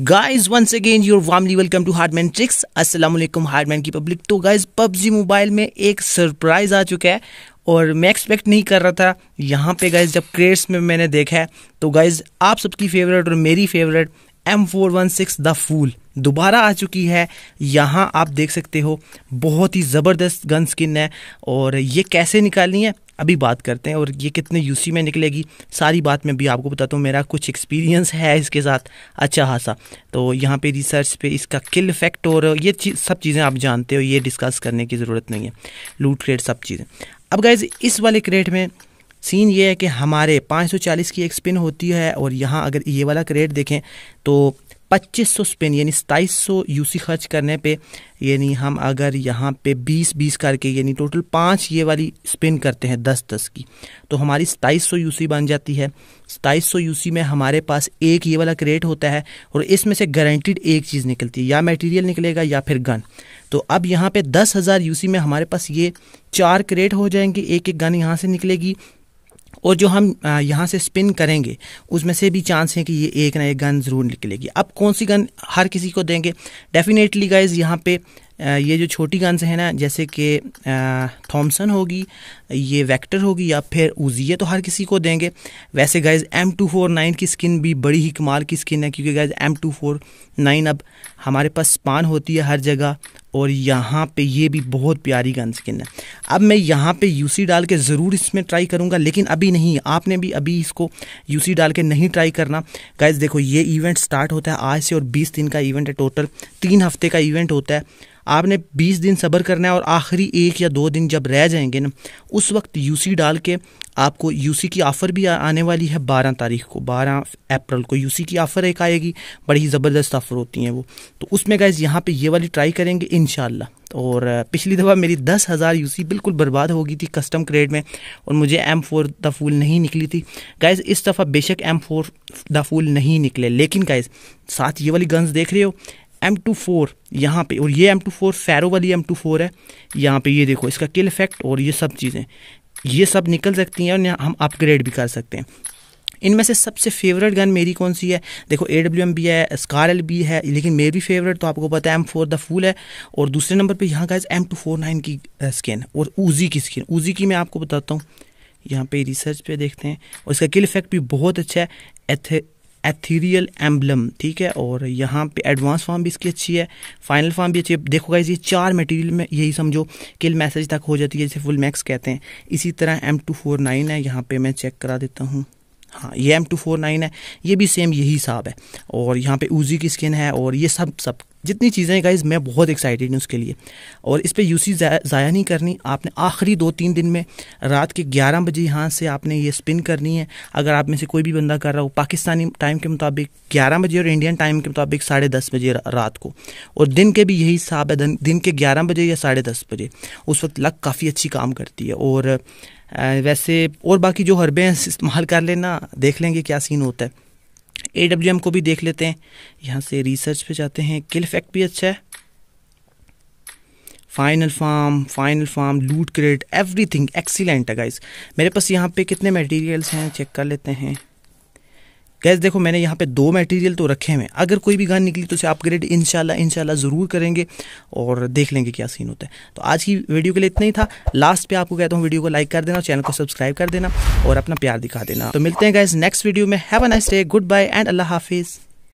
guys once again you're warmly welcome to Hardman tricks Aslam Hardman की public तो guys PUBG mobile में एक surprise आ चुका है और मैं एक्सपेक्ट नहीं कर रहा था यहाँ पे गाइज जब क्रेट्स में मैंने देखा है तो गाइज आप सबकी फेवरेट और मेरी favourite M four one six the fool दोबारा आ चुकी है यहाँ आप देख सकते हो बहुत ही ज़बरदस्त गन स्किन है और ये कैसे निकालनी है अभी बात करते हैं और ये कितने यूसी में निकलेगी सारी बात मैं भी आपको बताता हूँ मेरा कुछ एक्सपीरियंस है इसके साथ अच्छा खासा तो यहाँ पे रिसर्च पे इसका किल इफेक्ट और ये चीज सब चीज़ें आप जानते हो ये डिस्कस करने की ज़रूरत नहीं है लूट क्रेट सब चीज़ें अब गाइज इस वाले क्रेट में सीन ये है कि हमारे 540 की एक स्पिन होती है और यहाँ अगर ये वाला क्रेट देखें तो पच्चीस सौ स्पिन यानी सताईस यू सी खर्च करने पे यानी हम अगर यहाँ पे 20 20 करके यानी टोटल पाँच ये वाली स्पिन करते हैं 10 10 की तो हमारी यू सी बन जाती है यू सी में हमारे पास एक ये वाला क्रेट होता है और इसमें से गारंटीड एक चीज़ निकलती है या मटेरियल निकलेगा या फिर गन तो अब यहाँ पे दस हज़ार में हमारे पास ये चार क्रेट हो जाएंगे एक एक गन यहाँ से निकलेगी और जो हम यहाँ से स्पिन करेंगे उसमें से भी चांस है कि ये एक ना एक गन ज़रूर निकलेगी अब कौन सी गन हर किसी को देंगे डेफिनेटली गाइज यहाँ पे ये जो छोटी गन्स हैं ना जैसे कि थॉमसन होगी ये वेक्टर होगी या फिर उजिए तो हर किसी को देंगे वैसे guys M two four nine की स्किन भी बड़ी ही कमाल की स्किन है क्योंकि guys M two four nine अब हमारे पास स्पान होती है हर जगह और यहाँ पे ये भी बहुत प्यारी गन स्किन है अब मैं यहाँ पे यूसी डाल के ज़रूर इसमें ट्राई करूँगा लेकिन अभी नहीं आपने भी अभी इसको यूसी डाल के नहीं ट्राई करना गैज़ देखो ये इवेंट स्टार्ट होता है आज से और 20 दिन का इवेंट है टोटल तीन हफ्ते का इवेंट होता है आपने बीस दिन सब्र करना है और आखिरी एक या दो दिन जब रह जाएंगे ना उस वक्त यूसी डाल के आपको यूसी की आफ़र भी आने वाली है बारह तारीख को बारह अप्रैल को यूसी की ऑफ़र एक आएगी बड़ी ज़बरदस्त ऑफर होती हैं वो तो उसमें गाइज यहाँ पे ये वाली ट्राई करेंगे इन और पिछली दफ़ा मेरी दस हज़ार यूसी बिल्कुल बर्बाद हो गई थी कस्टम क्रेड में और मुझे एम फोर द फूल नहीं निकली थी गाइज इस दफ़ा बेशक एम फोर द फूल नहीं निकले लेकिन गाइज साथ ये वाली गन्स देख रहे हो एम टू फोर यहाँ पर और ये एम टू फोर फैरो वाली एम टू फोर है यहाँ पर ये देखो इसका किल इफेक्ट और ये सब चीज़ें ये सब निकल सकती हैं और हम अपग्रेड भी कर सकते हैं इनमें से सबसे फेवरेट गन मेरी कौन सी है देखो ए डब्ल्यू एम बी है स्कार एल बी है लेकिन मेरी फेवरेट तो आपको पता है एम फोर द फूल है और दूसरे नंबर पे यहाँ का एम टू फोर नाइन की स्किन और ऊजी की स्किन ऊजी की मैं आपको बताता हूँ यहाँ पे रिसर्च पे देखते हैं और इसका किल इफेक्ट भी बहुत अच्छा है एथे एथीरियल एम्बलम ठीक है और यहाँ पे एडवांस फॉर्म भी इसकी अच्छी है फाइनल फॉर्म भी अच्छी है देखो गाइज ये चार मटेरियल में यही समझो किल मैसेज तक हो जाती है जैसे फुल मैक्स कहते हैं इसी तरह एम टू फोर नाइन है यहाँ पे मैं चेक करा देता हूँ हाँ ये एम टू फोर नाइन है ये भी सेम यही हिसाब है और यहाँ पे ऊजी की स्किन है और ये सब सब जितनी चीज़ें गाइज मैं बहुत एक्साइटेड हूँ उसके लिए और इस पर यूसी ज़ाया नहीं करनी आपने आखिरी दो तीन दिन में रात के ग्यारह बजे यहाँ से आपने ये स्पिन करनी है अगर आप में से कोई भी बंदा कर रहा हो पाकिस्तानी टाइम के मुताबिक ग्यारह बजे और इंडियन टाइम के मुताबिक साढ़े दस बजे रात को और दिन के भी यही हिसाब है दिन के ग्यारह बजे या साढ़े दस बजे उस वक्त लक काफ़ी अच्छी काम करती है और वैसे और बाकी जो हरबे हैं इस्तेमाल कर लेना देख लेंगे क्या सीन होता है ए डब्ल्यू एम को भी देख लेते हैं यहाँ से रिसर्च पे जाते हैं किल इफेक्ट भी अच्छा है final form final form loot crate everything excellent है गाइस मेरे पास यहाँ पे कितने मटेरियल्स हैं चेक कर लेते हैं गैस देखो मैंने यहाँ पे दो मटेरियल तो रखे हैं अगर कोई भी गान निकली तो उसे अपग्रेड इनशाला इनशाला ज़रूर करेंगे और देख लेंगे क्या सीन होता है तो आज की वीडियो के लिए इतना ही था लास्ट पे आपको कहता हूँ वीडियो को लाइक कर देना चैनल को सब्सक्राइब कर देना और अपना प्यार दिखा देना तो मिलते हैं गैस नेक्स्ट वीडियो में have a nice day good bye and अल्लाह हाफिज़